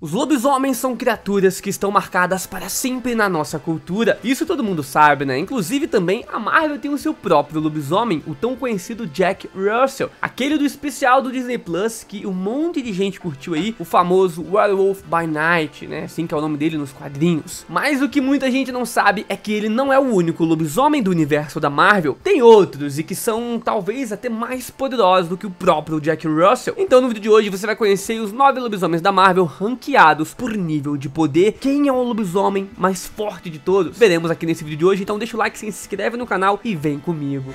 Os lobisomens são criaturas que estão marcadas para sempre na nossa cultura, isso todo mundo sabe, né? Inclusive também a Marvel tem o seu próprio lobisomem, o tão conhecido Jack Russell, aquele do especial do Disney Plus que um monte de gente curtiu aí, o famoso Werewolf by Night, né? Assim que é o nome dele nos quadrinhos. Mas o que muita gente não sabe é que ele não é o único lobisomem do universo da Marvel, tem outros e que são talvez até mais poderosos do que o próprio Jack Russell. Então no vídeo de hoje você vai conhecer os nove lobisomens da Marvel ranqueados ranqueados por nível de poder, quem é o lobisomem mais forte de todos, veremos aqui nesse vídeo de hoje, então deixa o like, se inscreve no canal e vem comigo.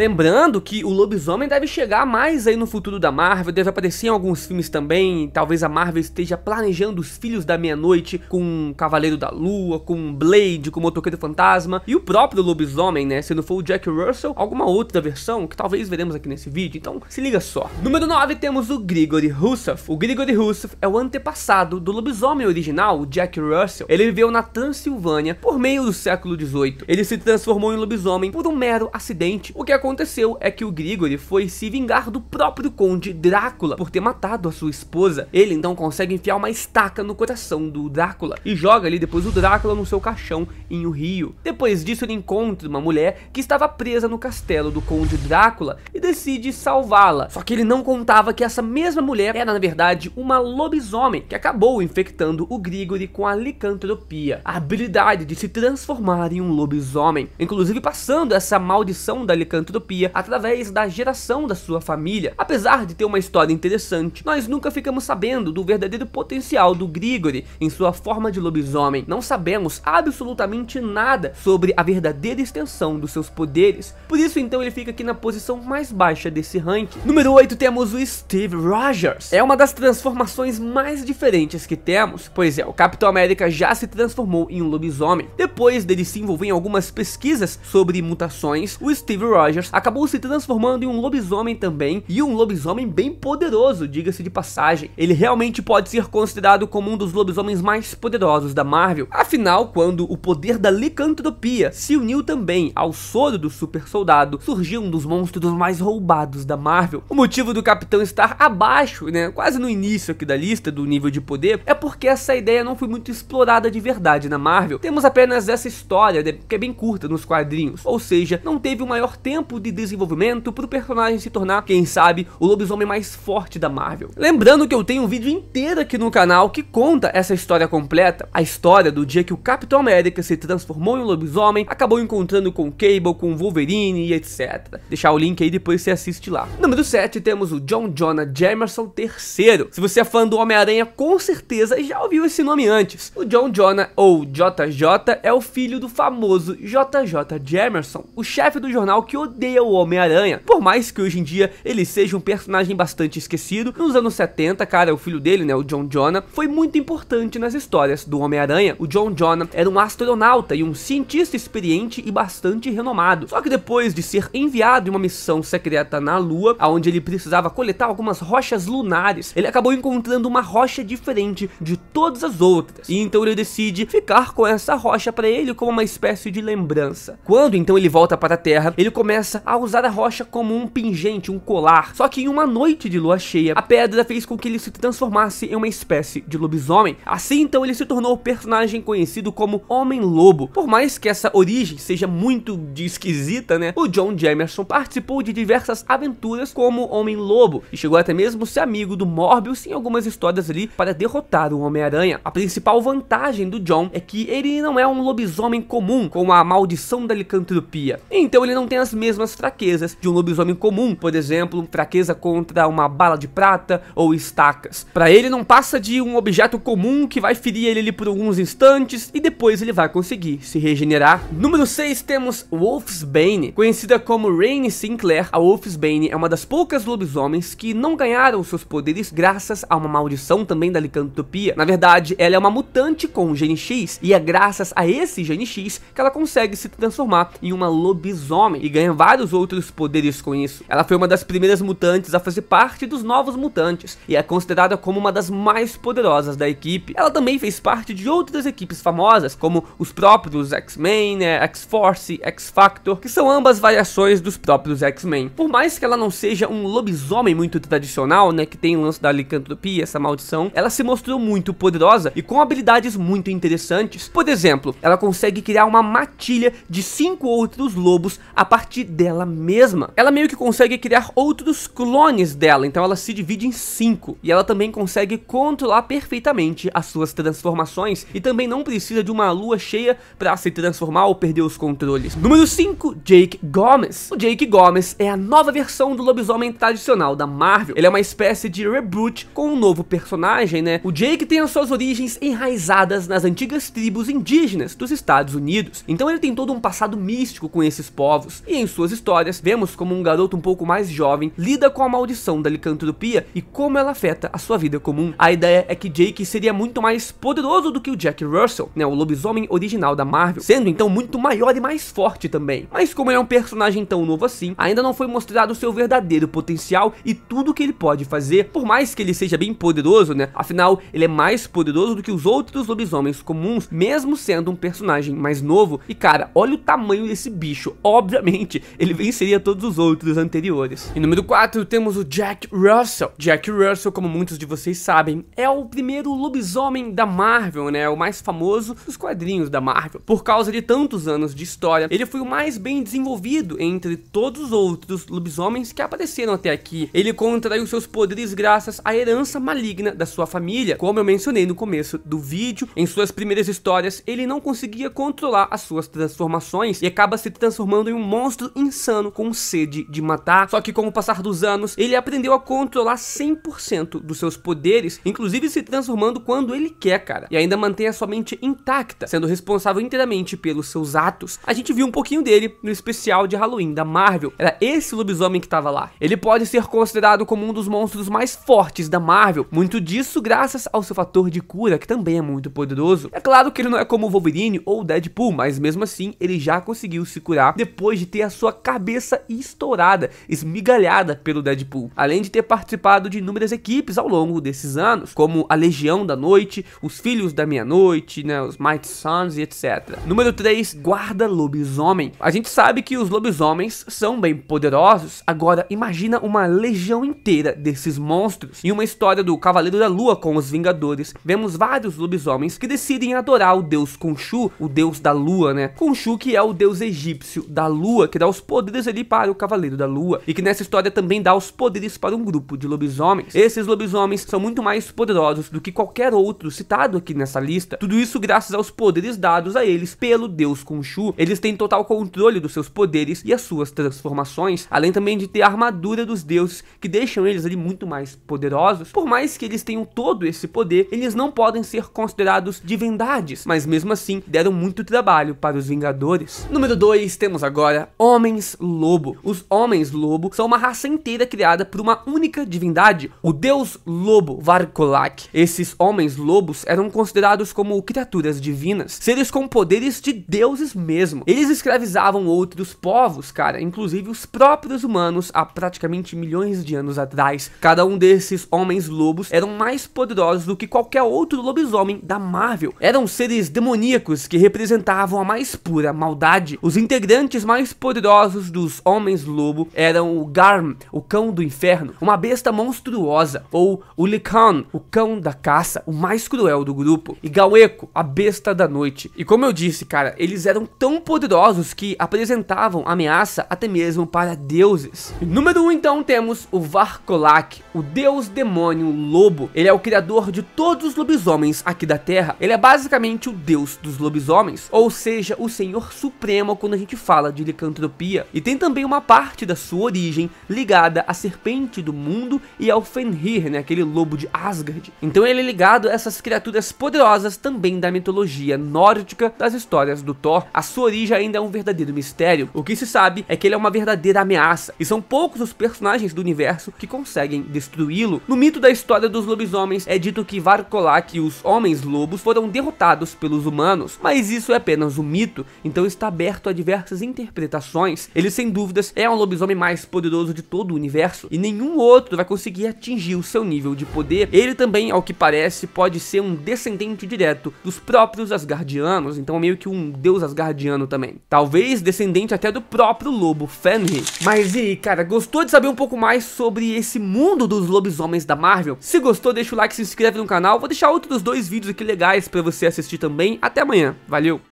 Lembrando que o lobisomem deve chegar mais aí no futuro da Marvel, deve aparecer em alguns filmes também. Talvez a Marvel esteja planejando os Filhos da Meia-Noite com Cavaleiro da Lua, com Blade, com o Motoqueiro Fantasma e o próprio lobisomem, né? Se não for o Jack Russell, alguma outra versão que talvez veremos aqui nesse vídeo. Então se liga só. Número 9 temos o Grigory Russoff. O Grigory Russoff é o antepassado do lobisomem original, o Jack Russell. Ele viveu na Transilvânia por meio do século 18. Ele se transformou em lobisomem por um mero acidente, o que aconteceu aconteceu é que o Grigori foi se vingar do próprio conde Drácula por ter matado a sua esposa. Ele então consegue enfiar uma estaca no coração do Drácula e joga ali depois o Drácula no seu caixão em um rio. Depois disso ele encontra uma mulher que estava presa no castelo do conde Drácula e decide salvá-la. Só que ele não contava que essa mesma mulher era na verdade uma lobisomem que acabou infectando o Grigori com a licantropia, a habilidade de se transformar em um lobisomem, inclusive passando essa maldição da licantropia através da geração da sua família. Apesar de ter uma história interessante, nós nunca ficamos sabendo do verdadeiro potencial do Grigori em sua forma de lobisomem. Não sabemos absolutamente nada sobre a verdadeira extensão dos seus poderes, por isso então ele fica aqui na posição mais baixa desse ranking. Número 8 temos o Steve Rogers. É uma das transformações mais diferentes que temos, pois é, o Capitão América já se transformou em um lobisomem. Depois dele se envolver em algumas pesquisas sobre mutações, o Steve Rogers acabou se transformando em um lobisomem também, e um lobisomem bem poderoso, diga-se de passagem. Ele realmente pode ser considerado como um dos lobisomens mais poderosos da Marvel. Afinal, quando o poder da licantropia se uniu também ao soro do super soldado, surgiu um dos monstros mais roubados da Marvel. O motivo do Capitão estar abaixo, né, quase no início aqui da lista do nível de poder, é porque essa ideia não foi muito explorada de verdade na Marvel. Temos apenas essa história, né, que é bem curta nos quadrinhos, ou seja, não teve o maior tempo tempo de desenvolvimento para o personagem se tornar, quem sabe, o lobisomem mais forte da Marvel. Lembrando que eu tenho um vídeo inteiro aqui no canal que conta essa história completa, a história do dia que o Capitão América se transformou em um lobisomem, acabou encontrando com Cable, com o Wolverine e etc. Deixar o link aí depois você assiste lá. Número 7 temos o John Jonah Jameson III. Se você é fã do Homem-Aranha, com certeza já ouviu esse nome antes. O John Jonah, ou JJ, é o filho do famoso JJ Jameson, o chefe do jornal que odeia odeia o Homem-Aranha. Por mais que hoje em dia ele seja um personagem bastante esquecido, nos anos 70, cara, o filho dele, né, o John Jonah, foi muito importante nas histórias do Homem-Aranha. O John Jonah era um astronauta e um cientista experiente e bastante renomado. Só que depois de ser enviado em uma missão secreta na Lua, aonde ele precisava coletar algumas rochas lunares, ele acabou encontrando uma rocha diferente de todas as outras. E então ele decide ficar com essa rocha para ele como uma espécie de lembrança. Quando então ele volta para a Terra, ele começa começa a usar a rocha como um pingente, um colar. Só que em uma noite de lua cheia, a pedra fez com que ele se transformasse em uma espécie de lobisomem. Assim então ele se tornou o personagem conhecido como Homem-Lobo. Por mais que essa origem seja muito de esquisita, né? O John Jamerson participou de diversas aventuras como Homem-Lobo e chegou até mesmo ser amigo do Morbius em algumas histórias ali para derrotar o Homem-Aranha. A principal vantagem do John é que ele não é um lobisomem comum, com a maldição da licantropia. Então ele não tem as mesmas mesmas fraquezas de um lobisomem comum, por exemplo, fraqueza contra uma bala de prata ou estacas. Para ele não passa de um objeto comum que vai ferir ele ali por alguns instantes e depois ele vai conseguir se regenerar. Número 6 temos Wolfsbane, conhecida como Rainy Sinclair. A Wolfsbane é uma das poucas lobisomens que não ganharam seus poderes graças a uma maldição também da licantropia. Na verdade, ela é uma mutante com um gene X e é graças a esse gene X que ela consegue se transformar em uma lobisomem e ganha vários outros poderes com isso. Ela foi uma das primeiras mutantes a fazer parte dos novos mutantes e é considerada como uma das mais poderosas da equipe. Ela também fez parte de outras equipes famosas, como os próprios X-Men, né, X-Force, X-Factor, que são ambas variações dos próprios X-Men. Por mais que ela não seja um lobisomem muito tradicional, né, que tem o lance da licantropia, essa maldição, ela se mostrou muito poderosa e com habilidades muito interessantes. Por exemplo, ela consegue criar uma matilha de cinco outros lobos a partir dela mesma. Ela meio que consegue criar outros clones dela, então ela se divide em cinco. E ela também consegue controlar perfeitamente as suas transformações e também não precisa de uma lua cheia para se transformar ou perder os controles. Número 5, Jake Gomez. O Jake Gomez é a nova versão do lobisomem tradicional da Marvel. Ele é uma espécie de reboot com um novo personagem, né? O Jake tem as suas origens enraizadas nas antigas tribos indígenas dos Estados Unidos. Então ele tem todo um passado místico com esses povos e em suas histórias, vemos como um garoto um pouco mais jovem lida com a maldição da licantropia e como ela afeta a sua vida comum. A ideia é que Jake seria muito mais poderoso do que o Jack Russell, né, o lobisomem original da Marvel, sendo então muito maior e mais forte também. Mas como ele é um personagem tão novo assim, ainda não foi mostrado o seu verdadeiro potencial e tudo que ele pode fazer, por mais que ele seja bem poderoso, né, afinal ele é mais poderoso do que os outros lobisomens comuns, mesmo sendo um personagem mais novo. E cara, olha o tamanho desse bicho, obviamente ele venceria todos os outros anteriores. Em número 4 temos o Jack Russell. Jack Russell, como muitos de vocês sabem, é o primeiro lobisomem da Marvel, né? O mais famoso dos quadrinhos da Marvel. Por causa de tantos anos de história, ele foi o mais bem desenvolvido entre todos os outros lobisomens que apareceram até aqui. Ele contraiu seus poderes graças à herança maligna da sua família, como eu mencionei no começo do vídeo. Em suas primeiras histórias, ele não conseguia controlar as suas transformações e acaba se transformando em um monstro insano, com sede de matar. Só que com o passar dos anos, ele aprendeu a controlar 100% dos seus poderes, inclusive se transformando quando ele quer, cara. E ainda mantém a sua mente intacta, sendo responsável inteiramente pelos seus atos. A gente viu um pouquinho dele no especial de Halloween da Marvel. Era esse lobisomem que estava lá. Ele pode ser considerado como um dos monstros mais fortes da Marvel. Muito disso graças ao seu fator de cura, que também é muito poderoso. É claro que ele não é como o Wolverine ou o Deadpool, mas mesmo assim ele já conseguiu se curar depois de ter a sua sua cabeça estourada, esmigalhada pelo Deadpool, além de ter participado de inúmeras equipes ao longo desses anos, como a Legião da Noite, os Filhos da Meia-Noite, né, os Might Sons e etc. Número 3, Guarda Lobisomem. A gente sabe que os lobisomens são bem poderosos, agora imagina uma legião inteira desses monstros. Em uma história do Cavaleiro da Lua com os Vingadores, vemos vários lobisomens que decidem adorar o deus Khonshu, o deus da lua, né? Khonshu que é o deus egípcio da lua, que dá os poderes ali para o Cavaleiro da Lua, e que nessa história também dá os poderes para um grupo de lobisomens. Esses lobisomens são muito mais poderosos do que qualquer outro citado aqui nessa lista, tudo isso graças aos poderes dados a eles pelo deus Khonshu. Eles têm total controle dos seus poderes e as suas transformações, além também de ter a armadura dos deuses, que deixam eles ali muito mais poderosos. Por mais que eles tenham todo esse poder, eles não podem ser considerados divindades, mas mesmo assim deram muito trabalho para os Vingadores. Número 2, temos agora Homem homens-lobo. Os homens-lobo são uma raça inteira criada por uma única divindade, o deus lobo Varkolak. Esses homens-lobos eram considerados como criaturas divinas, seres com poderes de deuses mesmo. Eles escravizavam outros povos, cara, inclusive os próprios humanos há praticamente milhões de anos atrás. Cada um desses homens-lobos eram mais poderosos do que qualquer outro lobisomem da Marvel. Eram seres demoníacos que representavam a mais pura maldade. Os integrantes mais poderosos poderosos dos Homens-Lobo eram o Garm, o Cão do Inferno, uma besta monstruosa, ou o Likan, o Cão da Caça, o mais cruel do grupo, e Gaueco, a Besta da Noite. E como eu disse, cara, eles eram tão poderosos que apresentavam ameaça até mesmo para deuses. Número 1 um, então temos o Varkolak, o deus demônio lobo. Ele é o criador de todos os lobisomens aqui da Terra. Ele é basicamente o deus dos lobisomens, ou seja, o senhor supremo quando a gente fala de licantropia e tem também uma parte da sua origem ligada à serpente do mundo e ao Fenrir, né, aquele lobo de Asgard. Então ele é ligado a essas criaturas poderosas também da mitologia nórdica das histórias do Thor. A sua origem ainda é um verdadeiro mistério. O que se sabe é que ele é uma verdadeira ameaça, e são poucos os personagens do universo que conseguem destruí-lo. No mito da história dos lobisomens, é dito que Varkolak e os homens-lobos foram derrotados pelos humanos, mas isso é apenas um mito, então está aberto a diversas interpretações ele sem dúvidas é um lobisomem mais poderoso de todo o universo e nenhum outro vai conseguir atingir o seu nível de poder. Ele também, ao que parece, pode ser um descendente direto dos próprios Asgardianos, então meio que um deus Asgardiano também. Talvez descendente até do próprio lobo Fenrir. Mas e aí, cara, gostou de saber um pouco mais sobre esse mundo dos lobisomens da Marvel? Se gostou, deixa o like, se inscreve no canal, vou deixar outros dois vídeos aqui legais para você assistir também. Até amanhã, valeu!